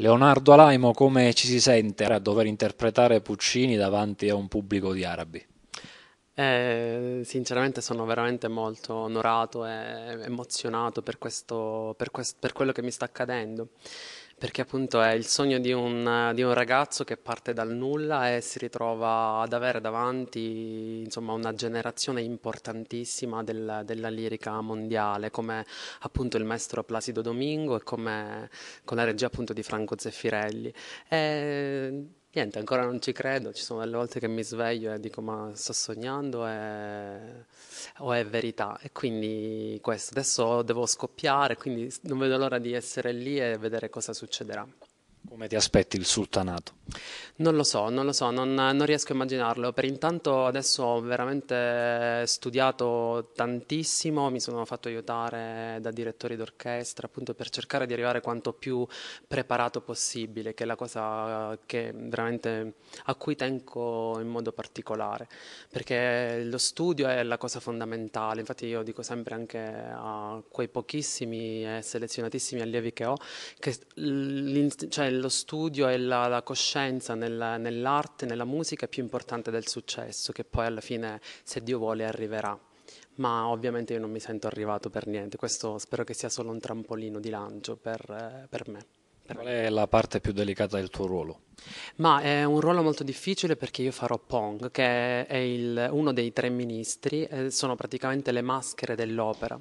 Leonardo Alaimo, come ci si sente a dover interpretare Puccini davanti a un pubblico di arabi? Eh, sinceramente sono veramente molto onorato e emozionato per, questo, per, quest- per quello che mi sta accadendo. Perché appunto è il sogno di un, di un, ragazzo che parte dal nulla e si ritrova ad avere davanti insomma, una generazione importantissima del, della lirica mondiale, come appunto il maestro Placido Domingo e come con la regia appunto di Franco Zeffirelli. E Niente, ancora non ci credo, ci sono delle volte che mi sveglio e dico ma sto sognando e... o è verità e quindi questo, adesso devo scoppiare, quindi non vedo l'ora di essere lì e vedere cosa succederà. Come ti aspetti il sultanato? Non lo so, non lo so, non, non, riesco a immaginarlo. Per intanto adesso ho veramente studiato tantissimo, mi sono fatto aiutare da direttori d'orchestra appunto per cercare di arrivare quanto più preparato possibile, che è la cosa che veramente a cui tengo in modo particolare, perché lo studio è la cosa fondamentale. Infatti io dico sempre anche a quei pochissimi e selezionatissimi allievi che ho che l- cioè lo studio e la, la coscienza nella, nell'arte, nella musica è più importante del successo, che poi alla fine, se Dio vuole, arriverà. Ma ovviamente io non mi sento arrivato per niente, questo spero che sia solo un trampolino di lancio per, eh, per me. Per Qual è la parte più delicata del tuo ruolo? Ma è un ruolo molto difficile perché io farò Pong, che è il, uno dei tre ministri, eh, sono praticamente le maschere dell'opera.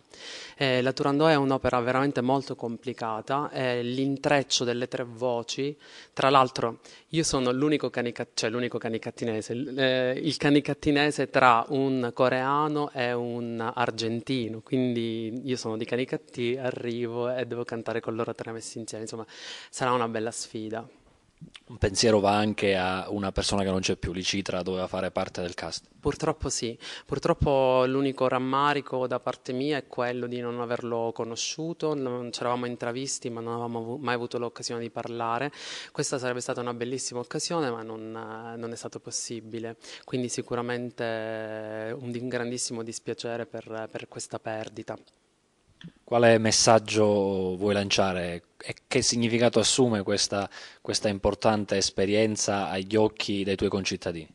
Eh, la Turandot è un'opera veramente molto complicata, è l'intreccio delle tre voci. Tra l'altro, io sono l'unico, canica, cioè l'unico canicattinese, eh, il canicattinese tra un coreano e un argentino, quindi io sono di Canicattì, arrivo e devo cantare con loro tre messi insieme, insomma sarà una bella sfida un pensiero va anche a una persona che non c'è più, Licitra doveva fare parte del cast. Purtroppo sì, purtroppo l'unico rammarico da parte mia è quello di non averlo conosciuto, non ci eravamo intravisti ma non avevamo mai avuto l'occasione di parlare, questa sarebbe stata una bellissima occasione ma non, non è stato possibile, quindi sicuramente eh, un grandissimo dispiacere per, per questa perdita. Quale messaggio vuoi lanciare e che significato assume questa, questa importante esperienza agli occhi dei tuoi concittadini?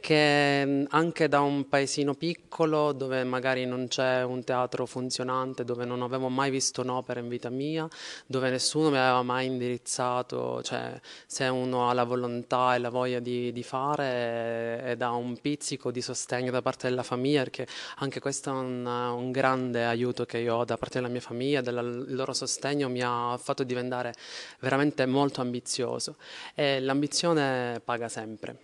che mm, anche da un paesino piccolo dove magari non c'è un teatro funzionante, dove non avevo mai visto un'opera in vita mia, dove nessuno mi aveva mai indirizzato, cioè se uno ha la volontà e la voglia di, di fare e da un pizzico di sostegno da parte della famiglia, perché anche questo è un, un grande aiuto che io ho da parte della mia famiglia, del loro sostegno mi ha fatto diventare veramente molto ambizioso e l'ambizione paga sempre.